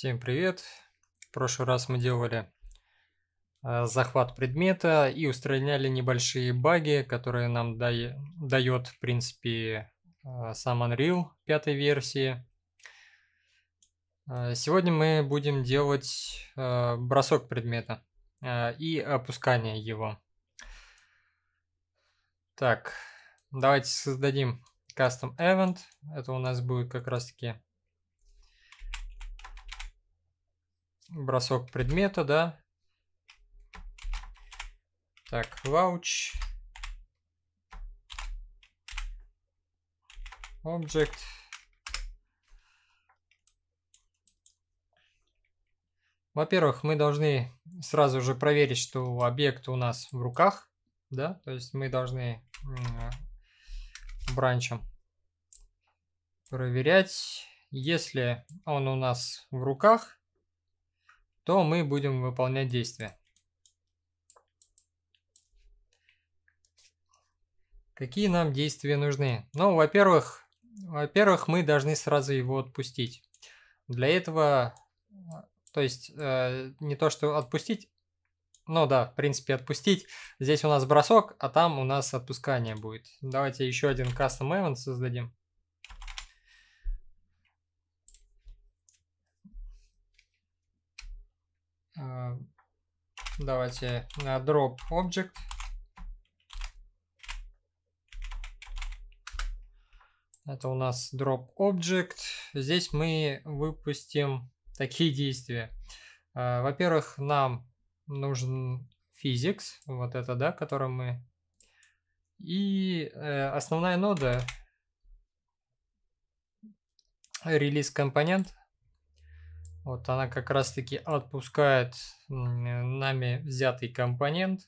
Всем привет! В прошлый раз мы делали э, захват предмета и устраняли небольшие баги, которые нам дает, в принципе, э, сам Unreal пятой версии. Э, сегодня мы будем делать бросок предмета и опускание его. Так, давайте создадим Custom Event. Это у нас будет как раз таки бросок предмета, да. Так, лауч. Object. Во-первых, мы должны сразу же проверить, что объект у нас в руках, да, то есть мы должны бранчем проверять, если он у нас в руках, то мы будем выполнять действия. Какие нам действия нужны? Ну, во-первых, во-первых, мы должны сразу его отпустить. Для этого, то есть, э, не то что отпустить, ну да, в принципе, отпустить. Здесь у нас бросок, а там у нас отпускание будет. Давайте еще один custom event создадим. Давайте на э, drop object. Это у нас drop object. Здесь мы выпустим такие действия. Э, во-первых, нам нужен physics, вот это, да, который мы... И э, основная нода, релиз компонент, вот она как раз-таки отпускает нами взятый компонент.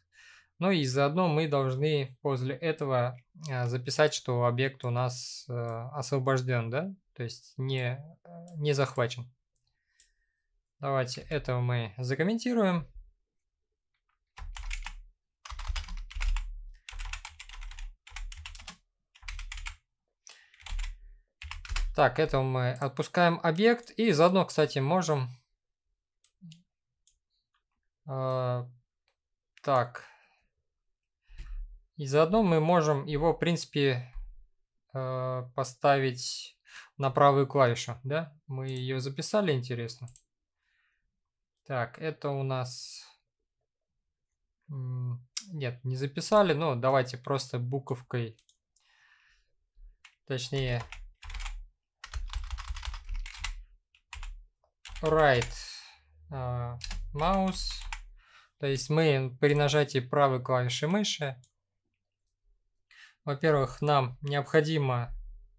Ну и заодно мы должны после этого э, записать, что объект у нас э, освобожден, да? То есть не, э, не захвачен. Давайте это мы закомментируем. Так, этого мы отпускаем объект. И заодно, кстати, можем... Э, так. И заодно мы можем его, в принципе, э, поставить на правую клавишу. Да? Мы ее записали, интересно. Так, это у нас... Нет, не записали, но давайте просто буковкой, точнее right а, mouse. То есть мы при нажатии правой клавиши мыши, во-первых, нам необходимо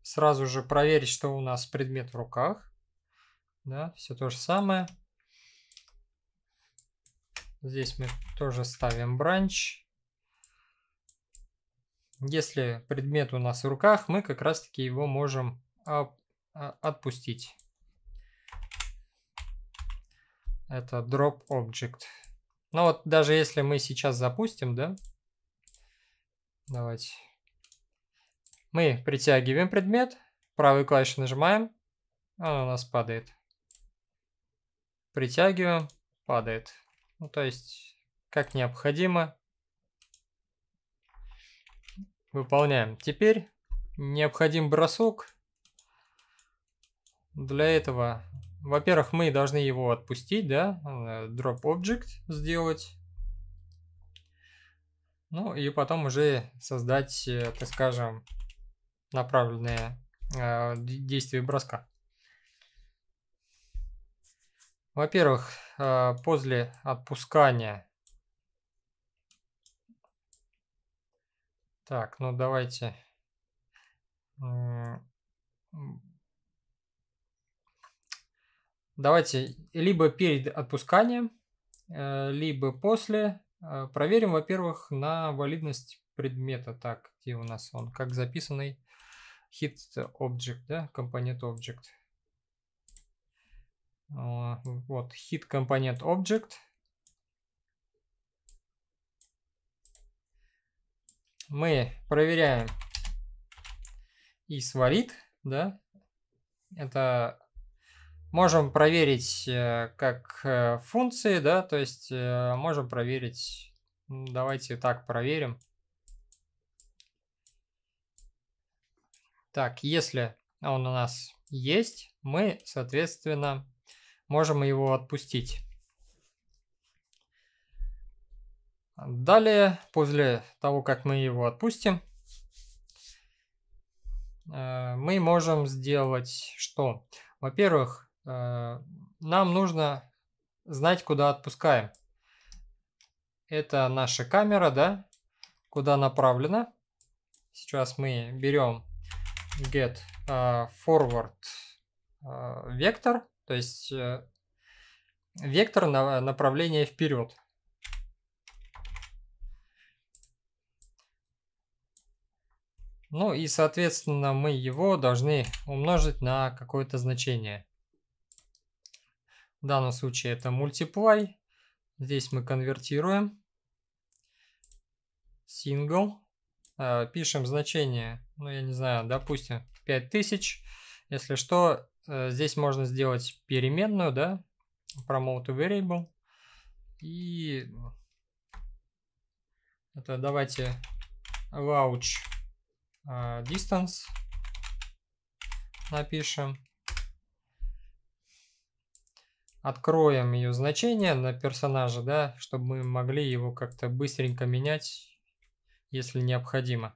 сразу же проверить, что у нас предмет в руках. Да, все то же самое. Здесь мы тоже ставим бранч. Если предмет у нас в руках, мы как раз таки его можем а, отпустить. Это drop object. Но ну вот даже если мы сейчас запустим, да, давайте. Мы притягиваем предмет, правой клавишей нажимаем, он у нас падает. Притягиваем, падает. Ну, то есть, как необходимо, выполняем. Теперь необходим бросок. Для этого во-первых, мы должны его отпустить, да, э, drop object сделать. Ну и потом уже создать, э, так скажем, направленные э, действия броска. Во-первых, э, после отпускания. Так, ну давайте Давайте либо перед отпусканием, э, либо после. Э, проверим, во-первых, на валидность предмета. Так, где у нас он? Как записанный hit object, да, компонент object. Вот, hit компонент object. Мы проверяем is valid, да, это Можем проверить э, как э, функции, да, то есть э, можем проверить, давайте так проверим. Так, если он у нас есть, мы, соответственно, можем его отпустить. Далее, после того, как мы его отпустим, мы можем сделать что? Во-первых, Э, нам нужно знать, куда отпускаем. Это наша камера, да, куда направлена. Сейчас мы берем get э, forward э, вектор, то есть вектор на направление вперед. Ну и, соответственно, мы его должны умножить на какое-то значение. В данном случае это multiply. Здесь мы конвертируем. Single. Э, пишем значение, ну я не знаю, допустим 5000. Если что, э, здесь можно сделать переменную, да, promote variable. И это давайте launch э, distance напишем откроем ее значение на персонажа, да, чтобы мы могли его как-то быстренько менять, если необходимо.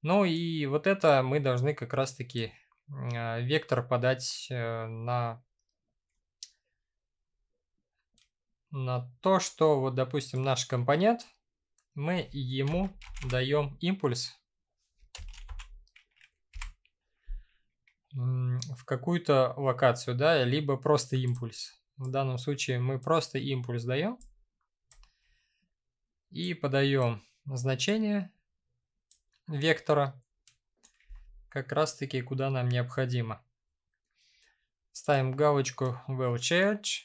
Ну и вот это мы должны как раз-таки а, вектор подать э, на, на то, что вот, допустим, наш компонент, мы ему даем импульс в какую-то локацию, да, либо просто импульс. В данном случае мы просто импульс даем и подаем значение вектора как раз-таки куда нам необходимо. Ставим галочку will change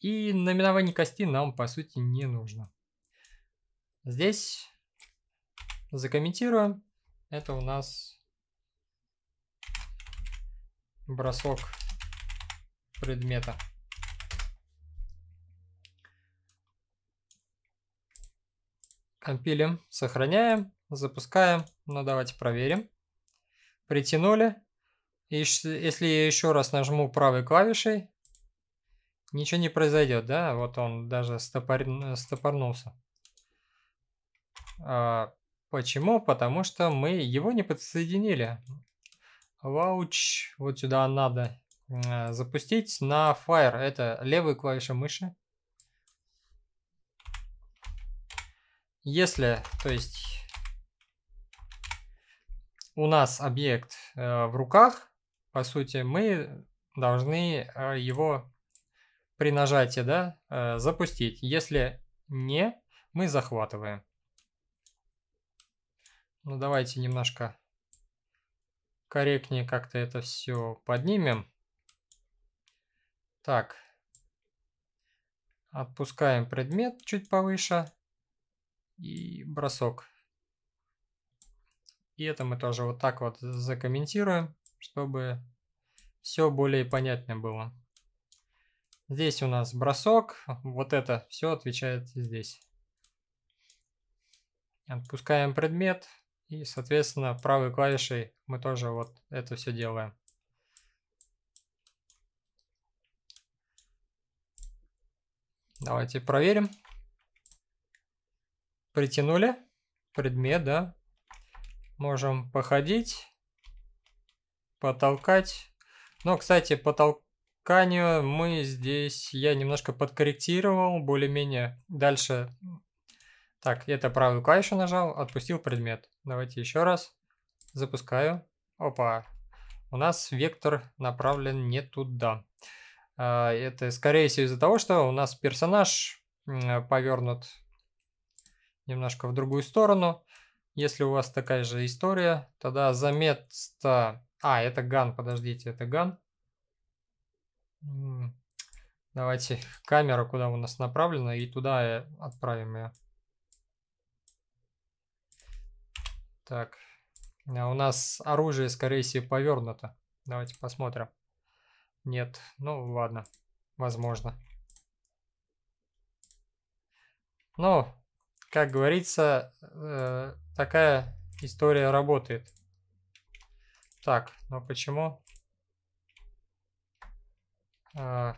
И наименование кости нам, по сути, не нужно. Здесь закомментируем. Это у нас бросок предмета. Компилим, сохраняем, запускаем. Ну, давайте проверим. Притянули. И если я еще раз нажму правой клавишей, ничего не произойдет, да? Вот он даже стопор... стопорнулся. А, Почему? Потому что мы его не подсоединили. Вауч вот сюда надо э, запустить на Fire. Это левая клавиша мыши. Если, то есть, у нас объект э, в руках, по сути, мы должны э, его при нажатии да, э, запустить. Если не, мы захватываем. Ну давайте немножко корректнее как-то это все поднимем. Так. Отпускаем предмет чуть повыше. И бросок. И это мы тоже вот так вот закомментируем, чтобы все более понятно было. Здесь у нас бросок. Вот это все отвечает здесь. Отпускаем предмет. И, соответственно, правой клавишей мы тоже вот это все делаем. Давайте проверим. Притянули предмет, да. Можем походить, потолкать. Но, кстати, по мы здесь, я немножко подкорректировал, более-менее дальше так, это правую К нажал, отпустил предмет. Давайте еще раз. Запускаю. Опа. У нас вектор направлен не туда. А, это скорее всего из-за того, что у нас персонаж повернут немножко в другую сторону. Если у вас такая же история, тогда за А, это ган, подождите, это ган. Давайте камера, куда у нас направлена, и туда э, отправим ее. Так, а у нас оружие, скорее всего, повернуто. Давайте посмотрим. Нет, ну ладно, возможно. Но, ну, как говорится, э, такая история работает. Так, но ну почему? Э,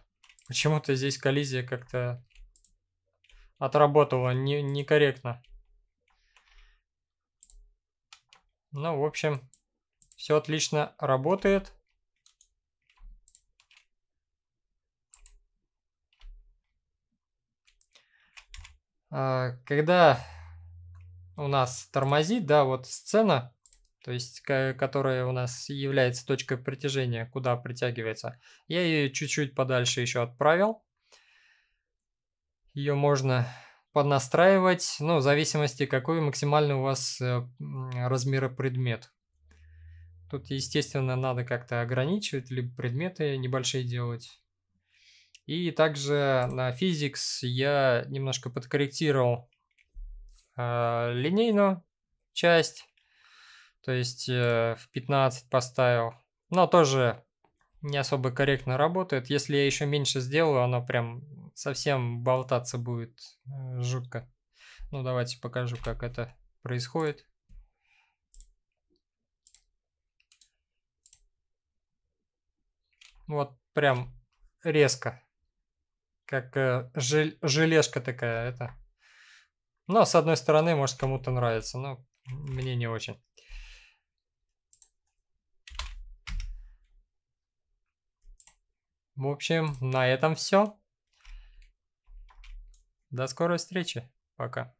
Почему-то здесь коллизия как-то отработала не, некорректно. Ну, в общем, все отлично работает. А, когда у нас тормозит, да, вот сцена, то есть, которая у нас является точкой притяжения, куда притягивается, я ее чуть-чуть подальше еще отправил. Ее можно поднастраивать, ну, в зависимости, какой максимальный у вас э, размера предмет. Тут, естественно, надо как-то ограничивать, либо предметы небольшие делать. И также на Physics я немножко подкорректировал э, линейную часть, то есть э, в 15 поставил. Но тоже не особо корректно работает. Если я еще меньше сделаю, оно прям совсем болтаться будет э, жутко. Ну, давайте покажу, как это происходит. Вот прям резко. Как э, желешка такая это. Но с одной стороны, может кому-то нравится, но мне не очень. В общем, на этом все. До скорой встречи. Пока.